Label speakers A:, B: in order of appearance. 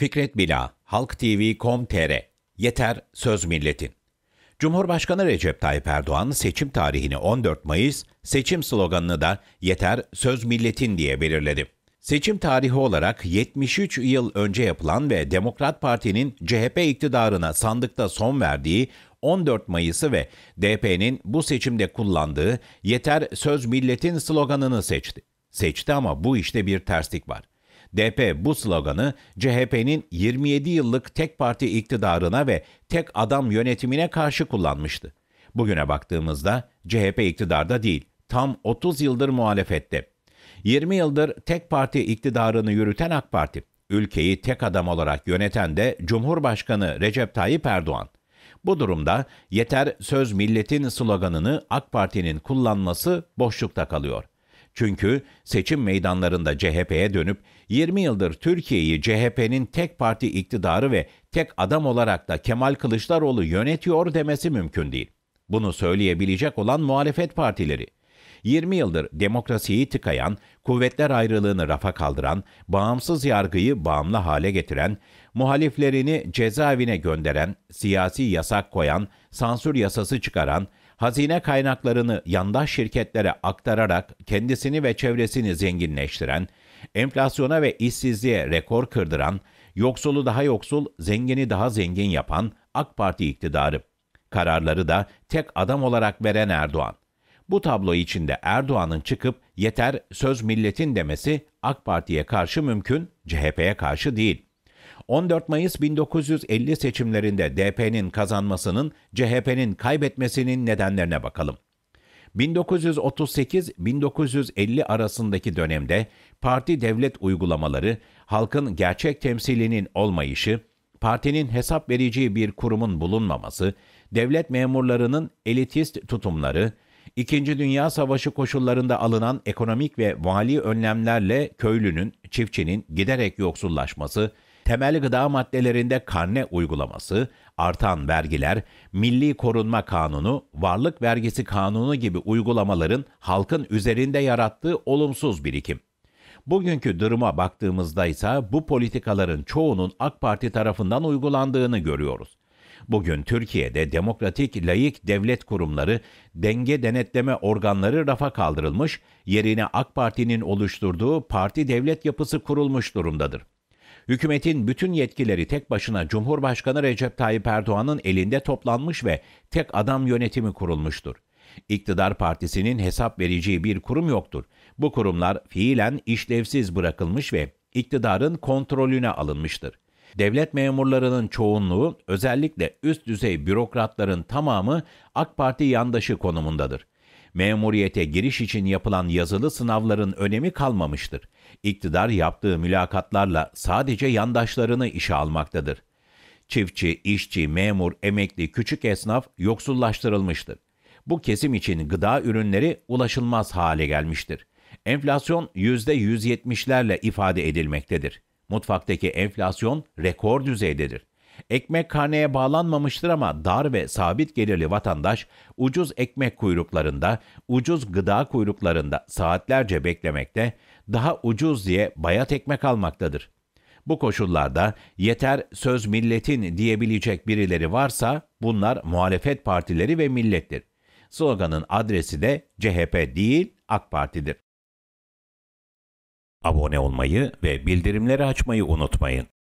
A: Fikret Bila, TV.com.tr. Yeter Söz Milletin. Cumhurbaşkanı Recep Tayyip Erdoğan seçim tarihini 14 Mayıs, seçim sloganını da Yeter Söz Milletin diye belirledi. Seçim tarihi olarak 73 yıl önce yapılan ve Demokrat Parti'nin CHP iktidarına sandıkta son verdiği 14 Mayıs'ı ve DP'nin bu seçimde kullandığı Yeter Söz Milletin sloganını seçti. Seçti ama bu işte bir terslik var. DP bu sloganı CHP'nin 27 yıllık tek parti iktidarına ve tek adam yönetimine karşı kullanmıştı. Bugüne baktığımızda CHP iktidarda değil, tam 30 yıldır muhalefette. 20 yıldır tek parti iktidarını yürüten AK Parti, ülkeyi tek adam olarak yöneten de Cumhurbaşkanı Recep Tayyip Erdoğan. Bu durumda yeter söz milletin sloganını AK Parti'nin kullanması boşlukta kalıyor. Çünkü seçim meydanlarında CHP'ye dönüp 20 yıldır Türkiye'yi CHP'nin tek parti iktidarı ve tek adam olarak da Kemal Kılıçdaroğlu yönetiyor demesi mümkün değil. Bunu söyleyebilecek olan muhalefet partileri. 20 yıldır demokrasiyi tıkayan, kuvvetler ayrılığını rafa kaldıran, bağımsız yargıyı bağımlı hale getiren, muhaliflerini cezaevine gönderen, siyasi yasak koyan, sansür yasası çıkaran, hazine kaynaklarını yandaş şirketlere aktararak kendisini ve çevresini zenginleştiren, enflasyona ve işsizliğe rekor kırdıran, yoksulu daha yoksul, zengini daha zengin yapan AK Parti iktidarı. Kararları da tek adam olarak veren Erdoğan. Bu tablo içinde Erdoğan'ın çıkıp yeter söz milletin demesi AK Parti'ye karşı mümkün, CHP'ye karşı değil. 14 Mayıs 1950 seçimlerinde DP'nin kazanmasının CHP'nin kaybetmesinin nedenlerine bakalım. 1938-1950 arasındaki dönemde parti devlet uygulamaları, halkın gerçek temsilinin olmayışı, partinin hesap vereceği bir kurumun bulunmaması, devlet memurlarının elitist tutumları, İkinci Dünya Savaşı koşullarında alınan ekonomik ve vali önlemlerle köylünün, çiftçinin giderek yoksullaşması, temel gıda maddelerinde kanne uygulaması, artan vergiler, Milli Korunma Kanunu, Varlık Vergisi Kanunu gibi uygulamaların halkın üzerinde yarattığı olumsuz birikim. Bugünkü duruma baktığımızda ise bu politikaların çoğunun AK Parti tarafından uygulandığını görüyoruz. Bugün Türkiye'de demokratik layık devlet kurumları, denge denetleme organları rafa kaldırılmış, yerine AK Parti'nin oluşturduğu parti devlet yapısı kurulmuş durumdadır. Hükümetin bütün yetkileri tek başına Cumhurbaşkanı Recep Tayyip Erdoğan'ın elinde toplanmış ve tek adam yönetimi kurulmuştur. İktidar partisinin hesap vereceği bir kurum yoktur. Bu kurumlar fiilen işlevsiz bırakılmış ve iktidarın kontrolüne alınmıştır. Devlet memurlarının çoğunluğu, özellikle üst düzey bürokratların tamamı AK Parti yandaşı konumundadır memuriyete giriş için yapılan yazılı sınavların önemi kalmamıştır. İktidar yaptığı mülakatlarla sadece yandaşlarını işe almaktadır. Çiftçi, işçi, memur, emekli, küçük esnaf yoksullaştırılmıştır. Bu kesim için gıda ürünleri ulaşılmaz hale gelmiştir. Enflasyon %170'lerle ifade edilmektedir. Mutfaktaki enflasyon rekor düzeydedir. Ekmek haneye bağlanmamıştır ama dar ve sabit gelirli vatandaş ucuz ekmek kuyruklarında, ucuz gıda kuyruklarında saatlerce beklemekte, daha ucuz diye bayat ekmek almaktadır. Bu koşullarda yeter söz milletin diyebilecek birileri varsa bunlar muhalefet partileri ve millettir. Sloganın adresi de CHP değil AK Parti'dir. Abone olmayı ve bildirimleri açmayı unutmayın.